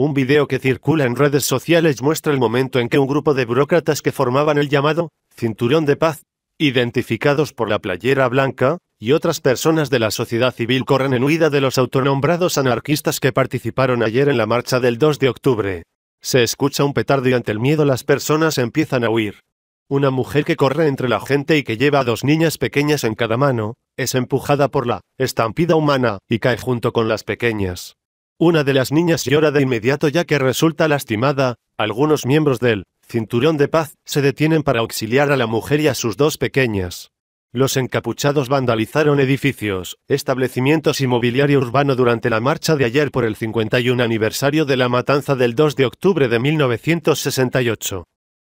Un video que circula en redes sociales muestra el momento en que un grupo de burócratas que formaban el llamado Cinturón de Paz, identificados por la playera blanca, y otras personas de la sociedad civil corren en huida de los autonombrados anarquistas que participaron ayer en la marcha del 2 de octubre. Se escucha un petardo y ante el miedo las personas empiezan a huir. Una mujer que corre entre la gente y que lleva a dos niñas pequeñas en cada mano, es empujada por la estampida humana, y cae junto con las pequeñas. Una de las niñas llora de inmediato ya que resulta lastimada, algunos miembros del cinturón de paz se detienen para auxiliar a la mujer y a sus dos pequeñas. Los encapuchados vandalizaron edificios, establecimientos y mobiliario urbano durante la marcha de ayer por el 51 aniversario de la matanza del 2 de octubre de 1968.